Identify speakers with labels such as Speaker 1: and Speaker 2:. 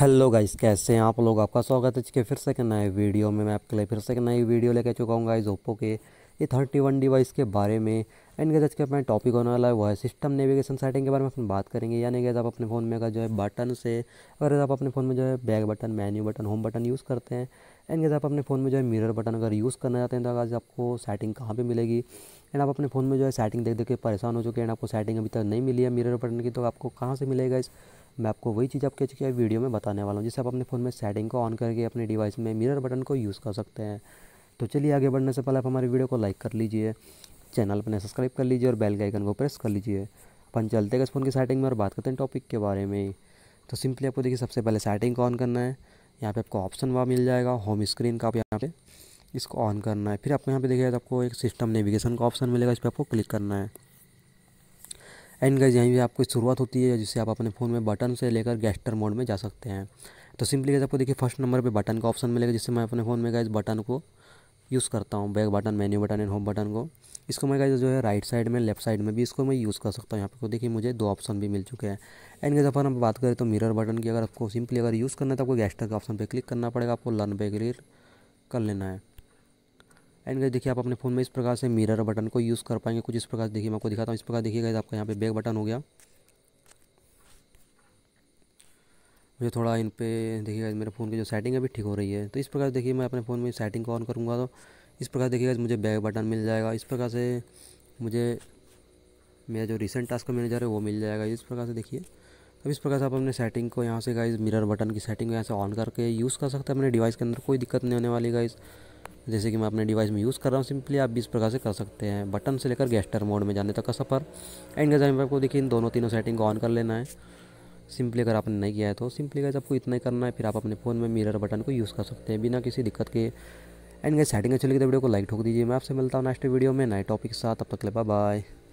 Speaker 1: hello guys कैसे हैं आप लोग आपका स्वागत है इसके फिर से एक नए वीडियो में मैं आपके लिए फिर से एक नई वीडियो लेके चुका हूँ गाइस ओप्पो के ये थर्टी वन डिवाइस के बारे में एंड गैस के अपना टॉपिक होने वाला है वो है सिस्टम नेविगेशन सेटिंग के बारे में अपन बात करेंगे यानी गैस आप अपने फ़ोन में अगर जो है बटन से अगर आप अपने फ़ोन में जो है back button menu button home button use करते हैं एंड गैस आप अपने फ़ोन में जो है मिरर बटन अगर यूज़ करना चाहते हैं तो अगर आपको सेटिंग कहाँ पर मिलेगी एंड आप अपने फ़ोन में जो है सेटिंग देख देख के परेशान हो चुके हैं आपको सेटिंग अभी तक नहीं मिली है मिरर बटन की तो आपको कहाँ से मिलेगा इस मैं आपको वही चीज़ आपके वीडियो में बताने वाला हूँ जिससे आप अपने फ़ोन में सेटिंग को ऑन करके अपने डिवाइस में मिरर बटन को यूज़ कर सकते हैं तो चलिए आगे बढ़ने से पहले आप हमारे वीडियो को लाइक कर लीजिए चैनल अपने सब्सक्राइब कर लीजिए और बेल के आइकन को प्रेस कर लीजिए अपन चलते हैं फ़ोन की सेटिंग में और बात करते हैं टॉपिक के बारे में तो सिंपली आपको देखिए सबसे पहले सेटिंग को ऑन करना है यहाँ पे आपको ऑप्शन वहाँ मिल जाएगा होम स्क्रीन का आप यहाँ पे इसको ऑन करना है फिर आपको यहाँ पे देखिए तो आपको एक सिस्टम नेविगेशन का ऑप्शन मिलेगा इस पर आपको क्लिक करना है एंड गाइज यहीं पर आपको शुरुआत होती है जिससे आप अपने फ़ोन में बटन से लेकर गेस्टर मोड में जा सकते हैं तो सिंपली गाइज आपको देखिए फर्स्ट नंबर पे बटन का ऑप्शन मिलेगा जिससे मैं अपने फ़ोन में गाइज बटन को यूज़ करता हूँ back button menu button and home button को इसको मैं गाइज जो है राइट साइड में लेफ्ट साइड में भी इसको मैं यूज़ कर सकता हूँ यहाँ पर तो देखिए मुझे दो ऑप्शन भी मिल चुके हैं एंड गाइज अपन हम बात करें तो मिरर बटन की अगर आपको सिंपली अगर यूज़ करना है तो आपको गैस्टर का ऑप्शन पर क्लिक करना पड़ेगा आपको लर्न पे क्लियर कर लेना है एंड गाइज देखिए आप अपने फ़ोन में इस प्रकार से मिरर बटन को यूज़ कर पाएंगे कुछ इस प्रकार देखिए मैं आपको दिखाता हूँ इस प्रकार देखिए गाइज आपका यहाँ पे बैक बटन हो गया मुझे थोड़ा इन पर देखिएगा मेरे फ़ोन की जो सेटिंग है भी ठीक हो रही है तो इस प्रकार देखिए मैं अपने फ़ोन में सेटिंग को ऑन करूँगा तो इस प्रकार देखिएगा मुझे बैक बटन मिल जाएगा इस प्रकार से मुझे मेरा जो रिसेंट टास्क का मैनेजर है वो मिल जाएगा इस प्रकार से देखिए अब इस प्रकार से आप अपने सेटिंग को यहाँ से गाइज मिरर बटन की सेटिंग को यहाँ से ऑन करके यूज़ कर सकते हैं अपने डिवाइस के अंदर कोई दिक्कत नहीं होने वाली गाइज़ जैसे कि मैं अपने डिवाइस में यूज़ कर रहा हूँ सिंपली आप भी इस प्रकार से कर सकते हैं बटन से लेकर गेस्टर मोड में जाने तक का सफ़र एंड गजाइम आपको देखिए इन दोनों तीनों सेटिंग को ऑन कर लेना है सिंपली अगर आपने नहीं किया है तो सिंपली गैस आपको इतना ही करना है फिर आप अपने फ़ोन में मिरर बटन को यूज़ कर सकते हैं बिना किसी दिक्कत के एंड गैस सेटिंग अच्छी लगी तो वीडियो को लाइक ठोक दीजिए मैं आपसे मिलता हूँ नेक्स्ट वीडियो में नए टॉपिक के साथ अब तक ले बाय